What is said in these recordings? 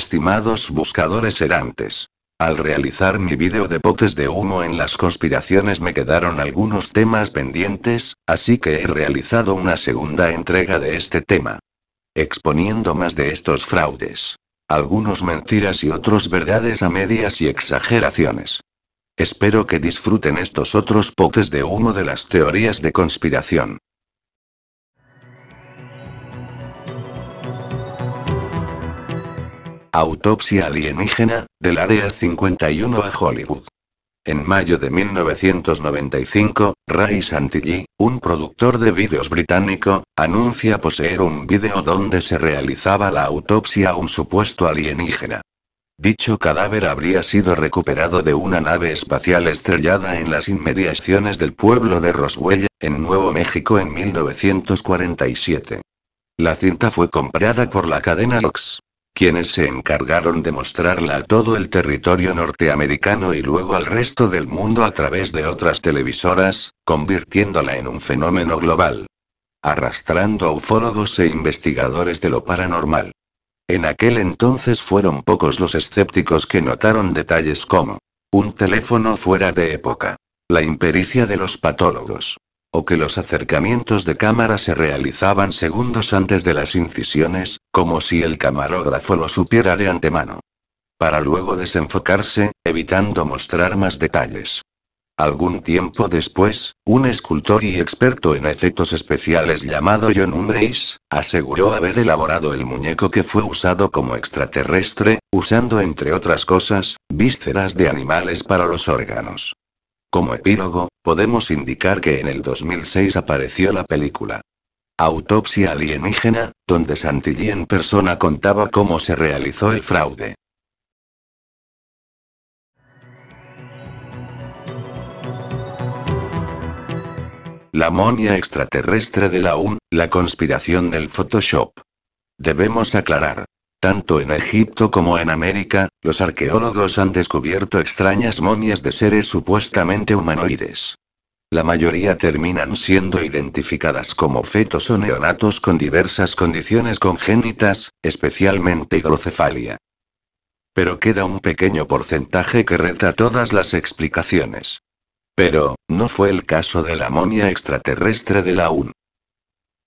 Estimados buscadores erantes. Al realizar mi vídeo de potes de humo en las conspiraciones me quedaron algunos temas pendientes, así que he realizado una segunda entrega de este tema. Exponiendo más de estos fraudes. Algunos mentiras y otros verdades a medias y exageraciones. Espero que disfruten estos otros potes de humo de las teorías de conspiración. Autopsia alienígena, del Área 51 a Hollywood. En mayo de 1995, Ray Santilli, un productor de vídeos británico, anuncia poseer un vídeo donde se realizaba la autopsia a un supuesto alienígena. Dicho cadáver habría sido recuperado de una nave espacial estrellada en las inmediaciones del pueblo de Roswell, en Nuevo México en 1947. La cinta fue comprada por la cadena Fox quienes se encargaron de mostrarla a todo el territorio norteamericano y luego al resto del mundo a través de otras televisoras, convirtiéndola en un fenómeno global. Arrastrando a ufólogos e investigadores de lo paranormal. En aquel entonces fueron pocos los escépticos que notaron detalles como un teléfono fuera de época, la impericia de los patólogos, o que los acercamientos de cámara se realizaban segundos antes de las incisiones, como si el camarógrafo lo supiera de antemano. Para luego desenfocarse, evitando mostrar más detalles. Algún tiempo después, un escultor y experto en efectos especiales llamado John Umbris, aseguró haber elaborado el muñeco que fue usado como extraterrestre, usando entre otras cosas, vísceras de animales para los órganos. Como epílogo, podemos indicar que en el 2006 apareció la película Autopsia alienígena, donde Santilli en persona contaba cómo se realizó el fraude. La monia extraterrestre de la UN, la conspiración del Photoshop. Debemos aclarar, tanto en Egipto como en América, los arqueólogos han descubierto extrañas momias de seres supuestamente humanoides. La mayoría terminan siendo identificadas como fetos o neonatos con diversas condiciones congénitas, especialmente hidrocefalia. Pero queda un pequeño porcentaje que reta todas las explicaciones. Pero, no fue el caso de la momia extraterrestre de la UN.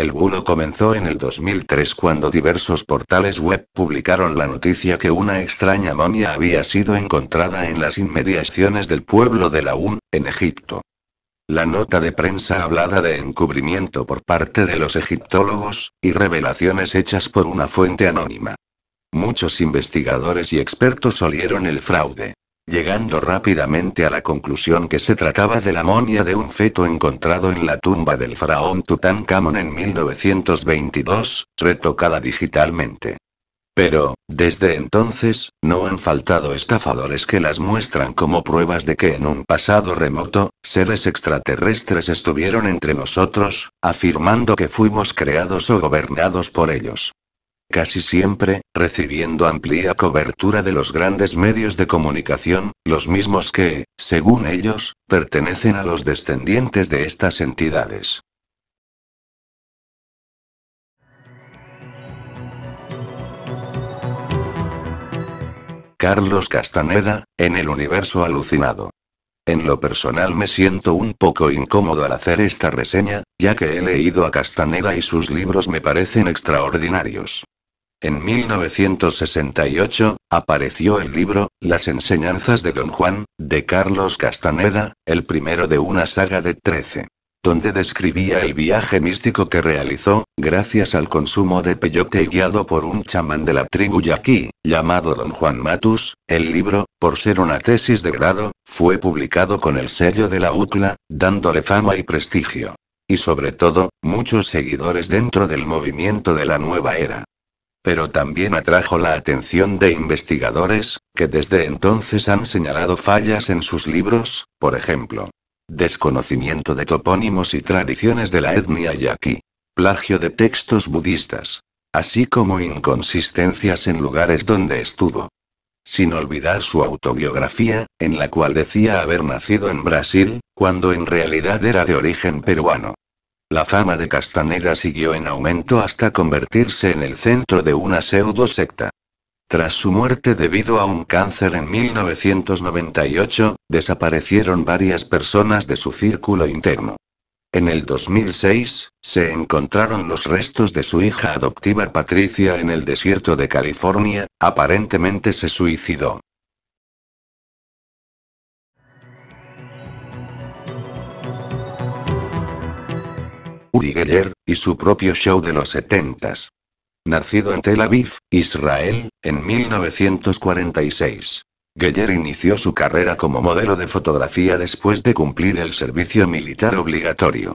El bulo comenzó en el 2003 cuando diversos portales web publicaron la noticia que una extraña momia había sido encontrada en las inmediaciones del pueblo de Un en Egipto. La nota de prensa hablada de encubrimiento por parte de los egiptólogos, y revelaciones hechas por una fuente anónima. Muchos investigadores y expertos olieron el fraude llegando rápidamente a la conclusión que se trataba de la momia de un feto encontrado en la tumba del faraón Tutankamón en 1922, retocada digitalmente. Pero, desde entonces, no han faltado estafadores que las muestran como pruebas de que en un pasado remoto, seres extraterrestres estuvieron entre nosotros, afirmando que fuimos creados o gobernados por ellos casi siempre, recibiendo amplia cobertura de los grandes medios de comunicación, los mismos que, según ellos, pertenecen a los descendientes de estas entidades. Carlos Castaneda, en el universo alucinado. En lo personal me siento un poco incómodo al hacer esta reseña, ya que he leído a Castaneda y sus libros me parecen extraordinarios. En 1968, apareció el libro, Las enseñanzas de Don Juan, de Carlos Castaneda, el primero de una saga de 13 donde describía el viaje místico que realizó, gracias al consumo de peyote guiado por un chamán de la tribu yaqui, llamado Don Juan Matus. El libro, por ser una tesis de grado, fue publicado con el sello de la UCLA, dándole fama y prestigio. Y sobre todo, muchos seguidores dentro del movimiento de la nueva era pero también atrajo la atención de investigadores, que desde entonces han señalado fallas en sus libros, por ejemplo, desconocimiento de topónimos y tradiciones de la etnia yaqui, plagio de textos budistas, así como inconsistencias en lugares donde estuvo. Sin olvidar su autobiografía, en la cual decía haber nacido en Brasil, cuando en realidad era de origen peruano. La fama de Castaneda siguió en aumento hasta convertirse en el centro de una pseudo secta. Tras su muerte debido a un cáncer en 1998, desaparecieron varias personas de su círculo interno. En el 2006, se encontraron los restos de su hija adoptiva Patricia en el desierto de California, aparentemente se suicidó. Uri Geller, y su propio show de los setentas. Nacido en Tel Aviv, Israel, en 1946. Geller inició su carrera como modelo de fotografía después de cumplir el servicio militar obligatorio.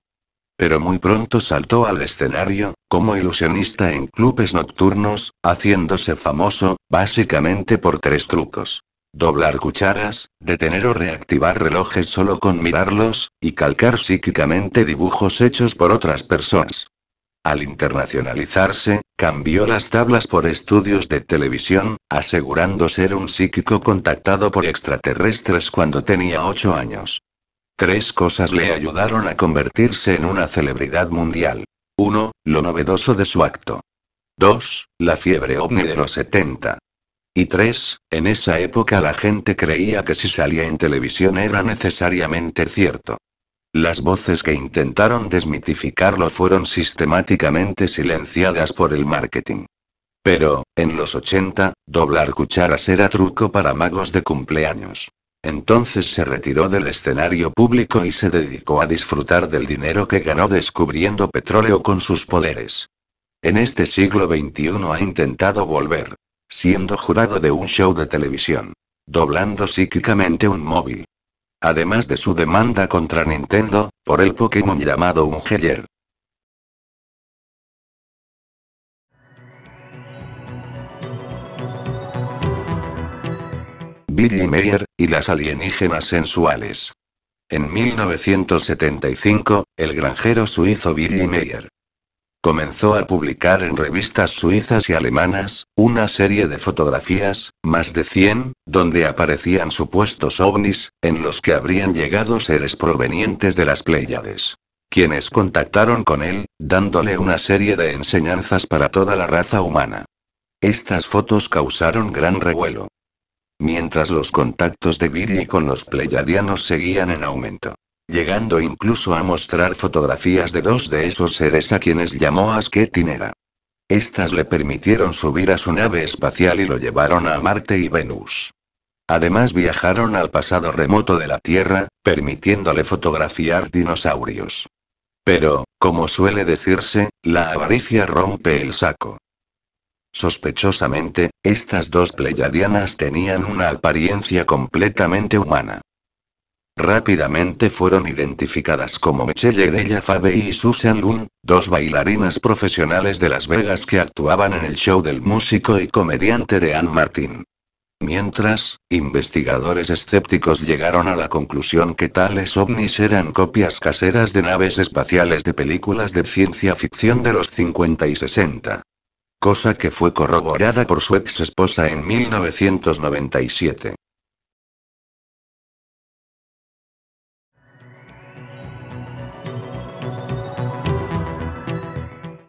Pero muy pronto saltó al escenario, como ilusionista en clubes nocturnos, haciéndose famoso, básicamente por tres trucos doblar cucharas, detener o reactivar relojes solo con mirarlos, y calcar psíquicamente dibujos hechos por otras personas. Al internacionalizarse, cambió las tablas por estudios de televisión, asegurando ser un psíquico contactado por extraterrestres cuando tenía 8 años. Tres cosas le ayudaron a convertirse en una celebridad mundial. 1. Lo novedoso de su acto. 2. La fiebre ovni de los 70. Y tres, en esa época la gente creía que si salía en televisión era necesariamente cierto. Las voces que intentaron desmitificarlo fueron sistemáticamente silenciadas por el marketing. Pero, en los 80, doblar cucharas era truco para magos de cumpleaños. Entonces se retiró del escenario público y se dedicó a disfrutar del dinero que ganó descubriendo petróleo con sus poderes. En este siglo XXI ha intentado volver siendo jurado de un show de televisión, doblando psíquicamente un móvil. Además de su demanda contra Nintendo, por el Pokémon llamado Ungeyer. Billy Meyer, y las alienígenas sensuales. En 1975, el granjero suizo Billy Meyer, Comenzó a publicar en revistas suizas y alemanas, una serie de fotografías, más de 100, donde aparecían supuestos ovnis, en los que habrían llegado seres provenientes de las Pléyades quienes contactaron con él, dándole una serie de enseñanzas para toda la raza humana. Estas fotos causaron gran revuelo. Mientras los contactos de Viri con los Pleiadianos seguían en aumento llegando incluso a mostrar fotografías de dos de esos seres a quienes llamó Asketinera. Estas le permitieron subir a su nave espacial y lo llevaron a Marte y Venus. Además viajaron al pasado remoto de la Tierra, permitiéndole fotografiar dinosaurios. Pero, como suele decirse, la avaricia rompe el saco. Sospechosamente, estas dos pleyadianas tenían una apariencia completamente humana. Rápidamente fueron identificadas como Michelle ella Fabe y Susan Loon, dos bailarinas profesionales de Las Vegas que actuaban en el show del músico y comediante de Ann Martin. Mientras, investigadores escépticos llegaron a la conclusión que tales ovnis eran copias caseras de naves espaciales de películas de ciencia ficción de los 50 y 60. Cosa que fue corroborada por su ex esposa en 1997.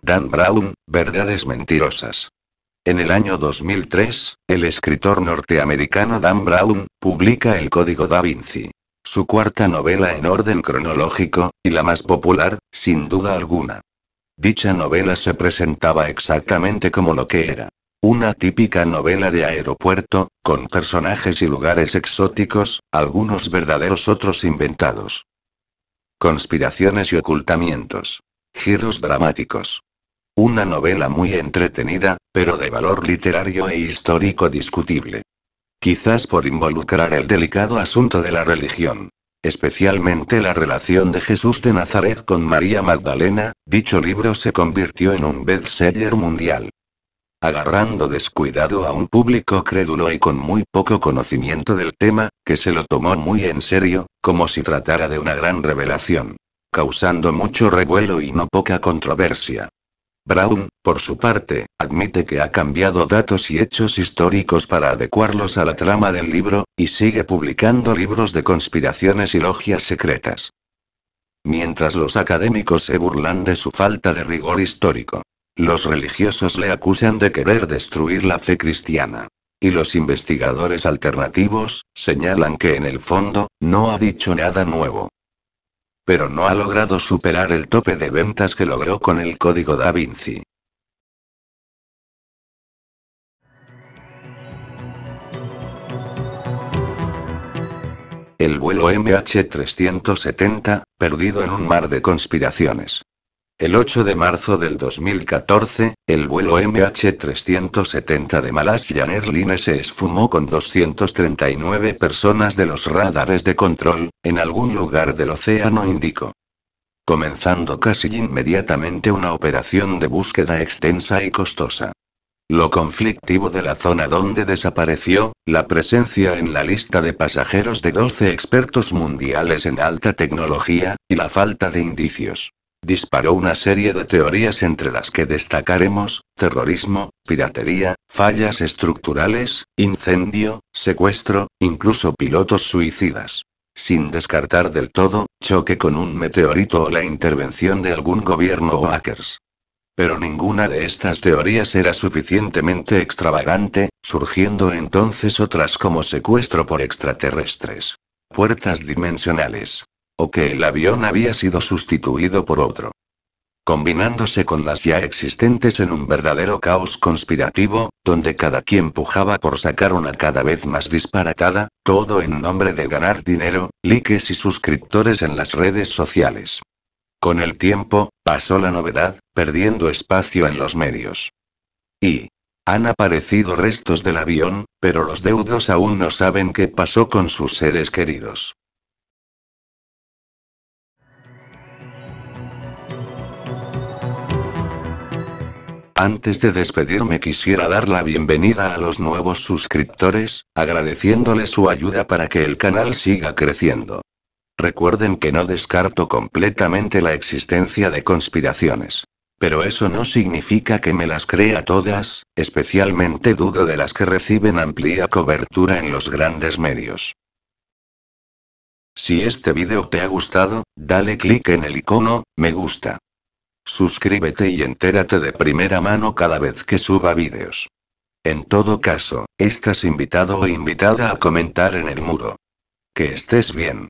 Dan Brown, Verdades Mentirosas. En el año 2003, el escritor norteamericano Dan Brown, publica El Código da Vinci. Su cuarta novela en orden cronológico, y la más popular, sin duda alguna. Dicha novela se presentaba exactamente como lo que era. Una típica novela de aeropuerto, con personajes y lugares exóticos, algunos verdaderos otros inventados. Conspiraciones y ocultamientos. Giros dramáticos. Una novela muy entretenida, pero de valor literario e histórico discutible. Quizás por involucrar el delicado asunto de la religión especialmente la relación de Jesús de Nazaret con María Magdalena, dicho libro se convirtió en un bestseller mundial. Agarrando descuidado a un público crédulo y con muy poco conocimiento del tema, que se lo tomó muy en serio, como si tratara de una gran revelación, causando mucho revuelo y no poca controversia. Brown, por su parte, admite que ha cambiado datos y hechos históricos para adecuarlos a la trama del libro, y sigue publicando libros de conspiraciones y logias secretas. Mientras los académicos se burlan de su falta de rigor histórico, los religiosos le acusan de querer destruir la fe cristiana. Y los investigadores alternativos señalan que en el fondo, no ha dicho nada nuevo pero no ha logrado superar el tope de ventas que logró con el código Da Vinci. El vuelo MH370, perdido en un mar de conspiraciones. El 8 de marzo del 2014, el vuelo MH370 de malaysia Airlines se esfumó con 239 personas de los radares de control, en algún lugar del Océano Índico. Comenzando casi inmediatamente una operación de búsqueda extensa y costosa. Lo conflictivo de la zona donde desapareció, la presencia en la lista de pasajeros de 12 expertos mundiales en alta tecnología, y la falta de indicios disparó una serie de teorías entre las que destacaremos, terrorismo, piratería, fallas estructurales, incendio, secuestro, incluso pilotos suicidas. Sin descartar del todo, choque con un meteorito o la intervención de algún gobierno o hackers. Pero ninguna de estas teorías era suficientemente extravagante, surgiendo entonces otras como secuestro por extraterrestres. Puertas dimensionales. O que el avión había sido sustituido por otro. Combinándose con las ya existentes en un verdadero caos conspirativo, donde cada quien pujaba por sacar una cada vez más disparatada, todo en nombre de ganar dinero, likes y suscriptores en las redes sociales. Con el tiempo, pasó la novedad, perdiendo espacio en los medios. Y, han aparecido restos del avión, pero los deudos aún no saben qué pasó con sus seres queridos. Antes de despedirme quisiera dar la bienvenida a los nuevos suscriptores, agradeciéndole su ayuda para que el canal siga creciendo. Recuerden que no descarto completamente la existencia de conspiraciones. Pero eso no significa que me las crea todas, especialmente dudo de las que reciben amplia cobertura en los grandes medios. Si este video te ha gustado, dale clic en el icono, me gusta. Suscríbete y entérate de primera mano cada vez que suba vídeos. En todo caso, estás invitado o invitada a comentar en el muro. Que estés bien.